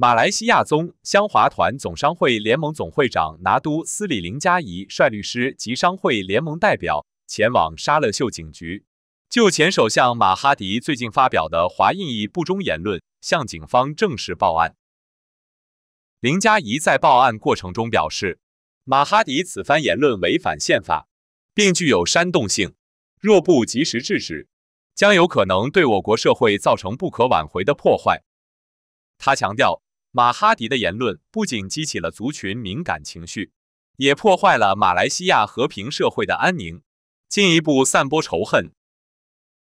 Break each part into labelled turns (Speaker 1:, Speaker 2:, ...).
Speaker 1: 马来西亚宗香华团总商会联盟总会长拿督斯里林嘉怡率律师及商会联盟代表前往沙勒秀警局，就前首相马哈迪最近发表的华印裔不忠言论向警方正式报案。林佳怡在报案过程中表示，马哈迪此番言论违反宪法，并具有煽动性，若不及时制止，将有可能对我国社会造成不可挽回的破坏。他强调。马哈迪的言论不仅激起了族群敏感情绪，也破坏了马来西亚和平社会的安宁，进一步散播仇恨。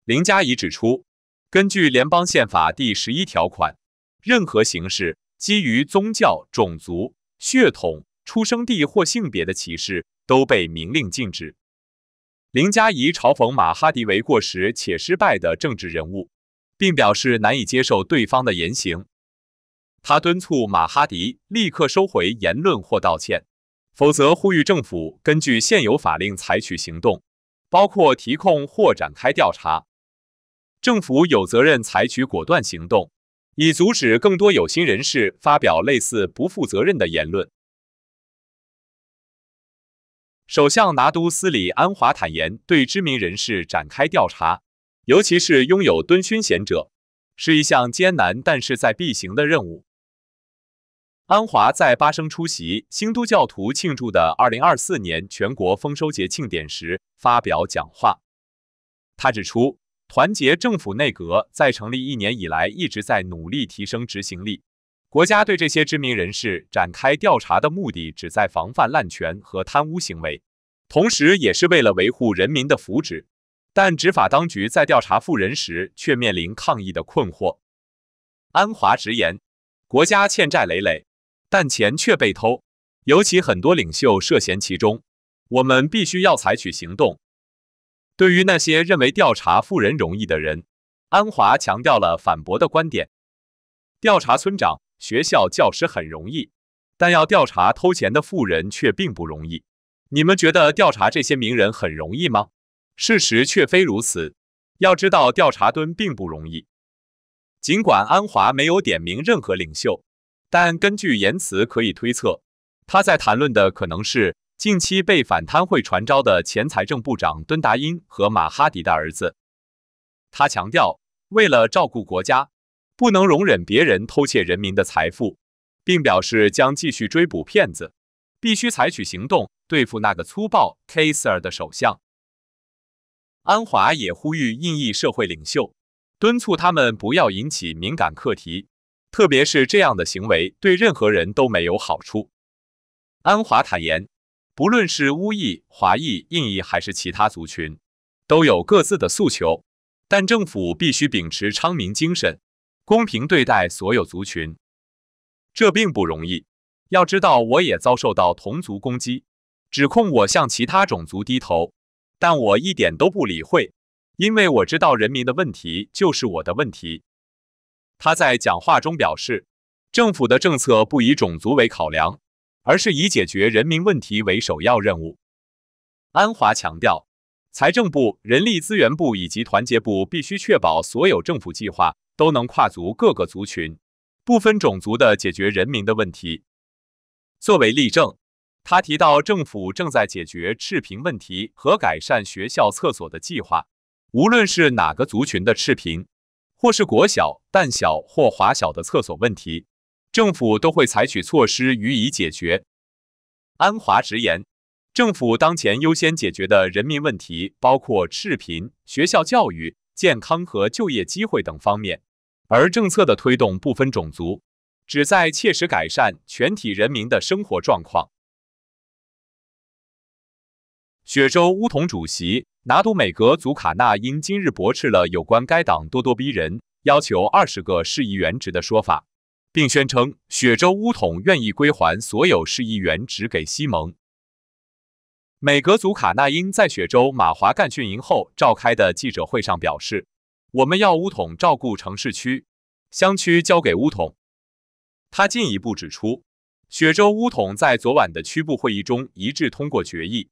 Speaker 1: 林佳怡指出，根据联邦宪法第十一条款，任何形式基于宗教、种族、血统、出生地或性别的歧视都被明令禁止。林佳怡嘲讽马哈迪为过时且失败的政治人物，并表示难以接受对方的言行。他敦促马哈迪立刻收回言论或道歉，否则呼吁政府根据现有法令采取行动，包括提控或展开调查。政府有责任采取果断行动，以阻止更多有心人士发表类似不负责任的言论。首相拿督斯里安华坦言，对知名人士展开调查，尤其是拥有敦勋衔者，是一项艰难但是在必行的任务。安华在巴生出席新都教徒庆祝的2024年全国丰收节庆典时发表讲话。他指出，团结政府内阁在成立一年以来一直在努力提升执行力。国家对这些知名人士展开调查的目的，旨在防范滥权和贪污行为，同时也是为了维护人民的福祉。但执法当局在调查富人时，却面临抗议的困惑。安华直言，国家欠债累累。但钱却被偷，尤其很多领袖涉嫌其中。我们必须要采取行动。对于那些认为调查富人容易的人，安华强调了反驳的观点：调查村长、学校教师很容易，但要调查偷钱的富人却并不容易。你们觉得调查这些名人很容易吗？事实却非如此。要知道，调查蹲并不容易。尽管安华没有点名任何领袖。但根据言辞可以推测，他在谈论的可能是近期被反贪会传召的前财政部长敦达因和马哈迪的儿子。他强调，为了照顾国家，不能容忍别人偷窃人民的财富，并表示将继续追捕骗子，必须采取行动对付那个粗暴 K sir 的首相。安华也呼吁印裔社会领袖，敦促他们不要引起敏感课题。特别是这样的行为对任何人都没有好处。安华坦言，不论是巫裔、华裔、印裔还是其他族群，都有各自的诉求，但政府必须秉持昌明精神，公平对待所有族群。这并不容易。要知道，我也遭受到同族攻击，指控我向其他种族低头，但我一点都不理会，因为我知道人民的问题就是我的问题。他在讲话中表示，政府的政策不以种族为考量，而是以解决人民问题为首要任务。安华强调，财政部、人力资源部以及团结部必须确保所有政府计划都能跨足各个族群，不分种族的解决人民的问题。作为例证，他提到政府正在解决赤贫问题和改善学校厕所的计划，无论是哪个族群的赤贫。或是国小、淡小或华小的厕所问题，政府都会采取措施予以解决。安华直言，政府当前优先解决的人民问题包括赤贫、学校教育、健康和就业机会等方面，而政策的推动不分种族，旨在切实改善全体人民的生活状况。雪州乌统主席拿督美格祖卡纳因今日驳斥了有关该党咄咄逼人要求二十个市议员职的说法，并宣称雪州乌统愿意归还所有市议员职给西盟。美格祖卡纳因在雪州马华干训营后召开的记者会上表示：“我们要乌统照顾城市区，乡区交给乌统。”他进一步指出，雪州乌统在昨晚的区部会议中一致通过决议。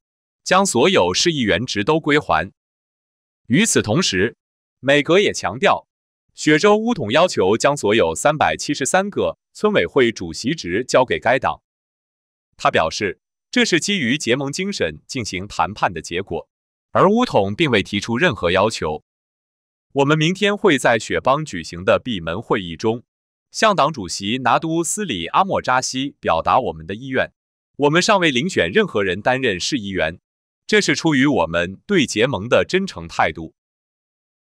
Speaker 1: 将所有市议员职都归还。与此同时，美格也强调，雪州乌统要求将所有三百七十三个村委会主席职交给该党。他表示，这是基于结盟精神进行谈判的结果，而乌统并未提出任何要求。我们明天会在雪邦举行的闭门会议中，向党主席拿督斯里阿莫扎西表达我们的意愿。我们尚未遴选任何人担任市议员。这是出于我们对结盟的真诚态度。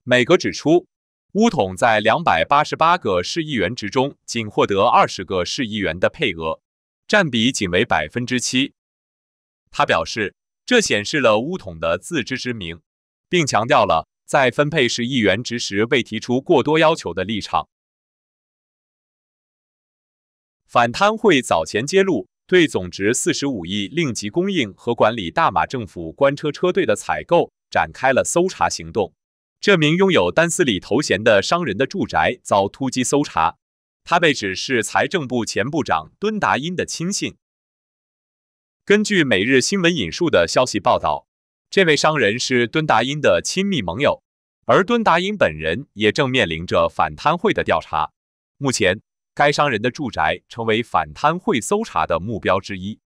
Speaker 1: 美格指出，乌统在两百八十八个市议员之中仅获得二十个市议员的配额，占比仅为百分之七。他表示，这显示了乌统的自知之明，并强调了在分配市议员职时未提出过多要求的立场。反贪会早前揭露。对总值四十五亿令吉供应和管理大马政府官车车队的采购展开了搜查行动。这名拥有丹斯里头衔的商人的住宅遭突击搜查，他被指是财政部前部长敦达因的亲信。根据《每日新闻》引述的消息报道，这位商人是敦达因的亲密盟友，而敦达因本人也正面临着反贪会的调查。目前。该商人的住宅成为反贪会搜查的目标之一。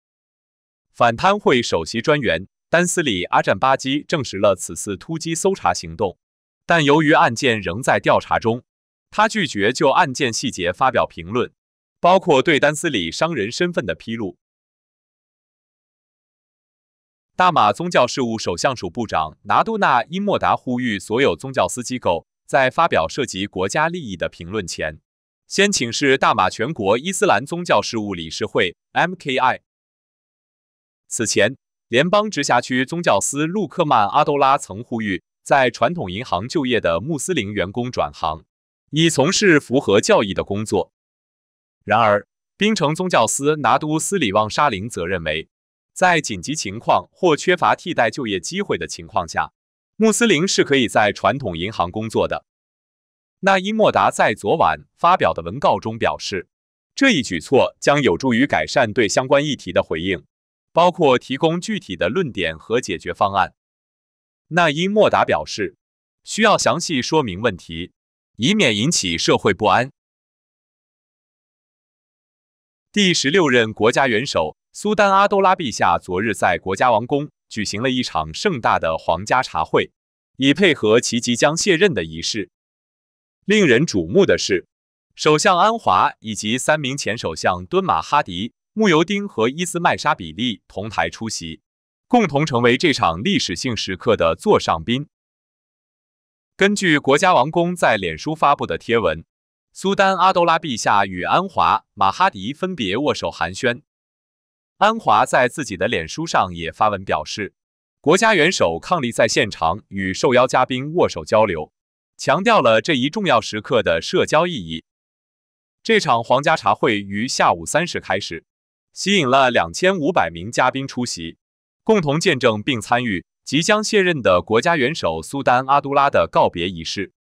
Speaker 1: 反贪会首席专员丹斯里阿占巴基证实了此次突击搜查行动，但由于案件仍在调查中，他拒绝就案件细节发表评论，包括对丹斯里商人身份的披露。大马宗教事务首相署部长拿杜纳因莫达呼吁所有宗教司机构在发表涉及国家利益的评论前。先请示大马全国伊斯兰宗教事务理事会 （MKI）。此前，联邦直辖区宗教司陆克曼·阿多拉曾呼吁，在传统银行就业的穆斯林员工转行，以从事符合教义的工作。然而，槟城宗教司拿督斯里旺沙林则认为，在紧急情况或缺乏替代就业机会的情况下，穆斯林是可以在传统银行工作的。纳伊莫达在昨晚发表的文告中表示，这一举措将有助于改善对相关议题的回应，包括提供具体的论点和解决方案。纳伊莫达表示，需要详细说明问题，以免引起社会不安。第十六任国家元首苏丹阿多拉陛下昨日在国家王宫举行了一场盛大的皇家茶会，以配合其即将卸任的仪式。令人瞩目的是，首相安华以及三名前首相敦马哈迪、穆尤丁和伊斯麦沙比利同台出席，共同成为这场历史性时刻的座上宾。根据国家王宫在脸书发布的贴文，苏丹阿都拉陛下与安华、马哈迪分别握手寒暄。安华在自己的脸书上也发文表示，国家元首伉俪在现场与受邀嘉宾握手交流。强调了这一重要时刻的社交意义。这场皇家茶会于下午三时开始，吸引了两千五百名嘉宾出席，共同见证并参与即将卸任的国家元首苏丹阿都拉的告别仪式。